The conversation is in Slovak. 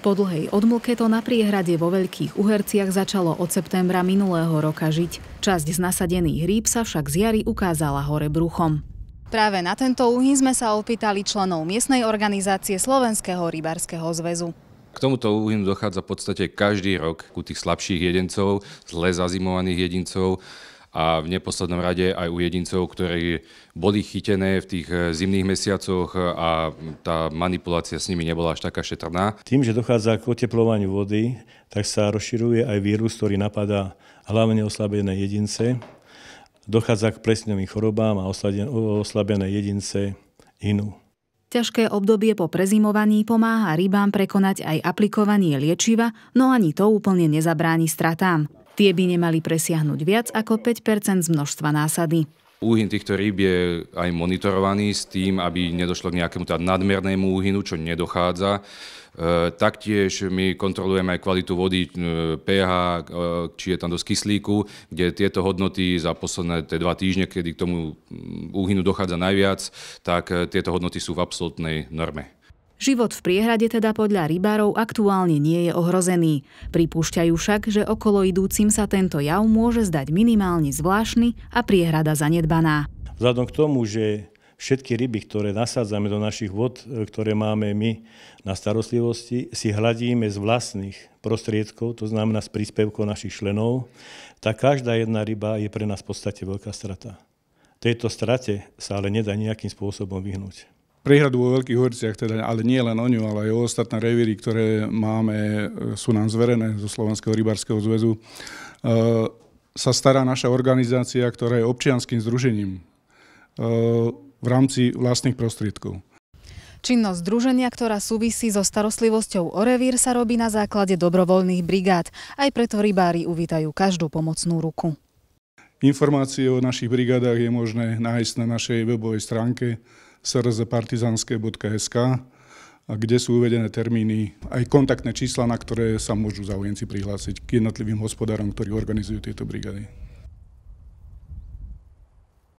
Po dlhej odmlke to na priehrade vo Veľkých Uherciach začalo od septembra minulého roka žiť. Časť z nasadených rýb sa však z jary ukázala hore bruchom. Práve na tento úhyn sme sa opýtali členov miestnej organizácie Slovenského rybárskeho zväzu. K tomuto úhynu dochádza v podstate každý rok ku tých slabších jedincov, zle zazimovaných jedincov, a v neposlednom rade aj u jedincov, ktorí boli chytené v tých eh, zimných mesiacoch eh, a tá manipulácia s nimi nebola až taká šetrná. Tým, že dochádza k oteplovaniu vody, tak sa rozširuje aj vírus, ktorý napadá hlavne oslabené jedince. Dochádza k plesňovým chorobám a oslabené jedince inú. Ťažké obdobie po prezimovaní pomáha rybám prekonať aj aplikovanie liečiva, no ani to úplne nezabráni stratám. Tie by nemali presiahnuť viac ako 5 z množstva násady. Úhyn týchto rýb je aj monitorovaný s tým, aby nedošlo k nejakému teda nadmernému úhynu, čo nedochádza. E, taktiež my kontrolujeme aj kvalitu vody, e, pH, e, či je tam dosť kyslíku, kde tieto hodnoty za posledné tie dva týždne, kedy k tomu mm, úhynu dochádza najviac, tak tieto hodnoty sú v absolútnej norme. Život v priehrade teda podľa rybárov aktuálne nie je ohrozený. Pripúšťajú však, že okolo idúcim sa tento jav môže zdať minimálne zvláštny a priehrada zanedbaná. Vzhľadom k tomu, že všetky ryby, ktoré nasádzame do našich vod, e, ktoré máme my na starostlivosti, si hľadíme z vlastných prostriedkov, to znamená z príspevkov našich členov, tak každá jedna ryba je pre nás v podstate veľká strata. Tejto strate sa ale nedá nejakým spôsobom vyhnúť. Prehradu vo Veľkých Horiciach, teda, ale nie len o ňu, ale aj o ostatné revíry, ktoré máme, e, sú nám zverené zo Slovenského rybárskeho zväzu, e, sa stará naša organizácia, ktorá je občianským združením e, v rámci vlastných prostriedkov. Činnosť združenia, ktorá súvisí so starostlivosťou o revír, sa robí na základe dobrovoľných brigád. Aj preto rybári uvítajú každú pomocnú ruku. Informácie o našich brigádach je možné nájsť na našej webovej stránke srzpartizanske.sk, kde sú uvedené termíny, aj kontaktné čísla, na ktoré sa môžu záujemci prihlásiť k jednotlivým hospodárom, ktorí organizujú tieto brigády.